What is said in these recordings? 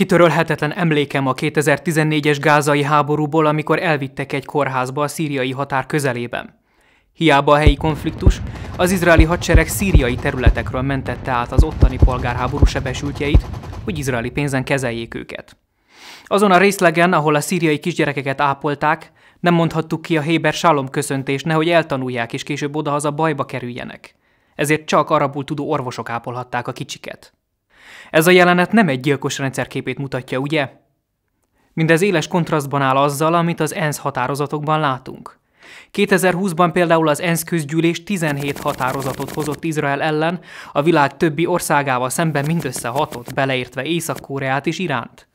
Kitörölhetetlen emlékem a 2014-es gázai háborúból, amikor elvittek egy kórházba a szíriai határ közelében. Hiába a helyi konfliktus, az izraeli hadsereg szíriai területekről mentette át az ottani polgárháború sebesültjeit, hogy izraeli pénzen kezeljék őket. Azon a részlegen, ahol a szíriai kisgyerekeket ápolták, nem mondhattuk ki a Héber Salom köszöntést, nehogy eltanulják és később odahaza bajba kerüljenek. Ezért csak arabul tudó orvosok ápolhatták a kicsiket. Ez a jelenet nem egy gyilkos rendszerképét mutatja, ugye? Mindez éles kontrasztban áll azzal, amit az ENSZ határozatokban látunk. 2020-ban például az ENSZ közgyűlés 17 határozatot hozott Izrael ellen, a világ többi országával szemben mindössze hatot, beleértve Észak-Koreát és Iránt.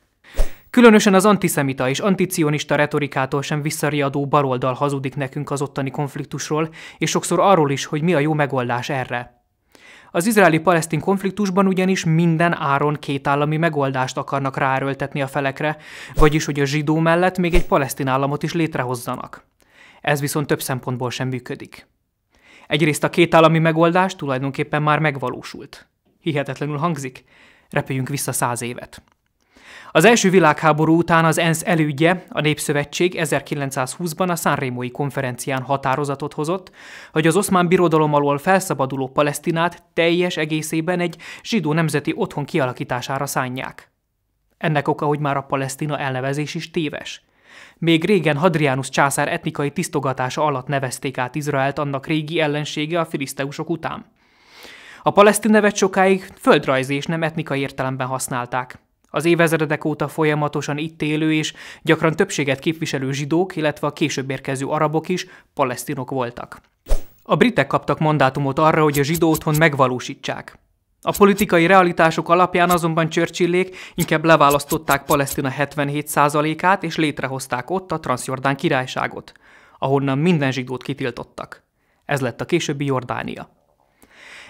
Különösen az antiszemita és anticionista retorikától sem visszariadó baloldal hazudik nekünk az ottani konfliktusról, és sokszor arról is, hogy mi a jó megoldás erre. Az izraeli-palesztin konfliktusban ugyanis minden áron kétállami megoldást akarnak ráerőltetni a felekre, vagyis hogy a zsidó mellett még egy palesztin államot is létrehozzanak. Ez viszont több szempontból sem működik. Egyrészt a kétállami megoldás tulajdonképpen már megvalósult. Hihetetlenül hangzik, repüljünk vissza száz évet. Az első világháború után az ENSZ elődje, a Népszövetség 1920-ban a Sanremói konferencián határozatot hozott, hogy az oszmán birodalom alól felszabaduló Palesztinát teljes egészében egy zsidó nemzeti otthon kialakítására szánják. Ennek oka, hogy már a Palesztina elnevezés is téves. Még régen Hadrianus császár etnikai tisztogatása alatt nevezték át Izraelt annak régi ellensége a filiszteusok után. A palesztin nevet sokáig földrajzi és nem etnikai értelemben használták, az évezredek óta folyamatosan itt élő és gyakran többséget képviselő zsidók, illetve a később érkező arabok is palesztinok voltak. A britek kaptak mandátumot arra, hogy a zsidó otthon megvalósítsák. A politikai realitások alapján azonban Churchillék inkább leválasztották Palesztina 77%-át és létrehozták ott a Transjordán királyságot, ahonnan minden zsidót kitiltottak. Ez lett a későbbi Jordánia.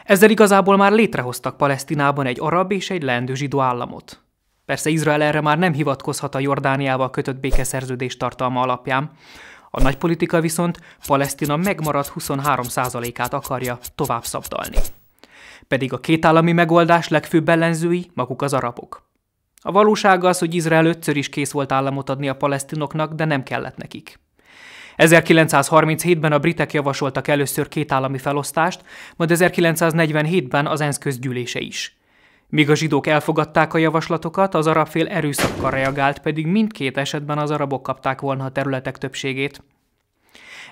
Ezzel igazából már létrehoztak Palesztinában egy arab és egy leendő zsidó államot. Persze Izrael erre már nem hivatkozhat a Jordániával kötött békeszerződés tartalma alapján. A nagypolitika viszont Palesztina megmaradt 23%-át akarja tovább szabdalni. Pedig a kétállami megoldás legfőbb ellenzői maguk az arabok. A valóság az, hogy Izrael ötször is kész volt államot adni a palesztinoknak, de nem kellett nekik. 1937-ben a britek javasoltak először kétállami felosztást, majd 1947-ben az ENSZ közgyűlése is – Míg a zsidók elfogadták a javaslatokat, az arab fél erőszakkal reagált, pedig mindkét esetben az arabok kapták volna a területek többségét.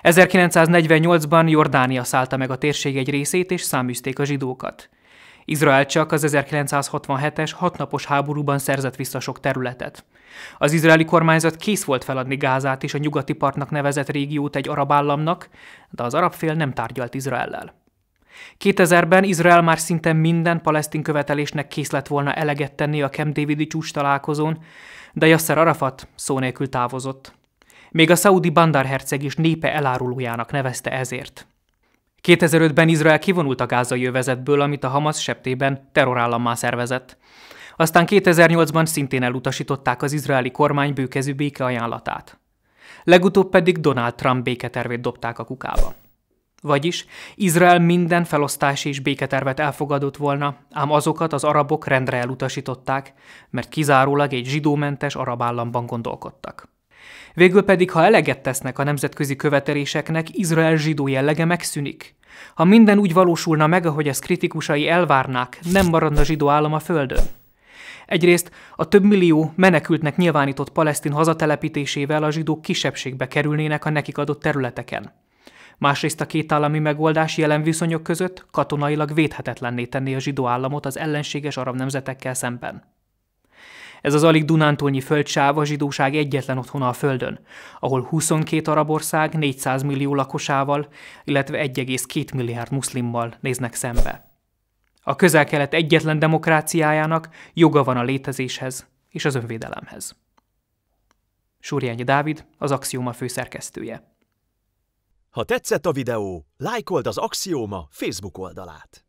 1948-ban Jordánia szállta meg a térség egy részét, és száműzték a zsidókat. Izrael csak az 1967-es hatnapos háborúban szerzett vissza sok területet. Az izraeli kormányzat kész volt feladni Gázát és a nyugati partnak nevezett régiót egy arab államnak, de az arab fél nem tárgyalt Izraellel. 2000-ben Izrael már szinte minden palesztin követelésnek kész lett volna eleget tenni a Camp Davidi csúcs találkozón, de Yasser Arafat szó nélkül távozott. Még a szaudi Bandar herceg is népe elárulójának nevezte ezért. 2005-ben Izrael kivonult a gázai övezetből, amit a Hamas septében terrorállammá szervezett. Aztán 2008-ban szintén elutasították az izraeli kormány bőkezű béke ajánlatát. Legutóbb pedig Donald Trump béketervét dobták a kukába. Vagyis Izrael minden felosztási és béketervet elfogadott volna, ám azokat az arabok rendre elutasították, mert kizárólag egy zsidómentes arab államban gondolkodtak. Végül pedig, ha eleget tesznek a nemzetközi követeléseknek, Izrael zsidó jellege megszűnik. Ha minden úgy valósulna meg, ahogy ezt kritikusai elvárnák, nem maradna zsidó állam a földön. Egyrészt a több millió menekültnek nyilvánított palesztin hazatelepítésével a zsidók kisebbségbe kerülnének a nekik adott területeken. Másrészt a két állami megoldás jelen viszonyok között katonailag védhetetlenné tenné a zsidó államot az ellenséges arab nemzetekkel szemben. Ez az alig Dunántúlnyi földsáv a zsidóság egyetlen otthona a földön, ahol 22 arab ország 400 millió lakosával, illetve 1,2 milliárd muszlimmal néznek szembe. A közel-kelet egyetlen demokráciájának joga van a létezéshez és az önvédelemhez. Súrjányi Dávid, az Axioma főszerkesztője. Ha tetszett a videó, lájkold az Axioma Facebook oldalát!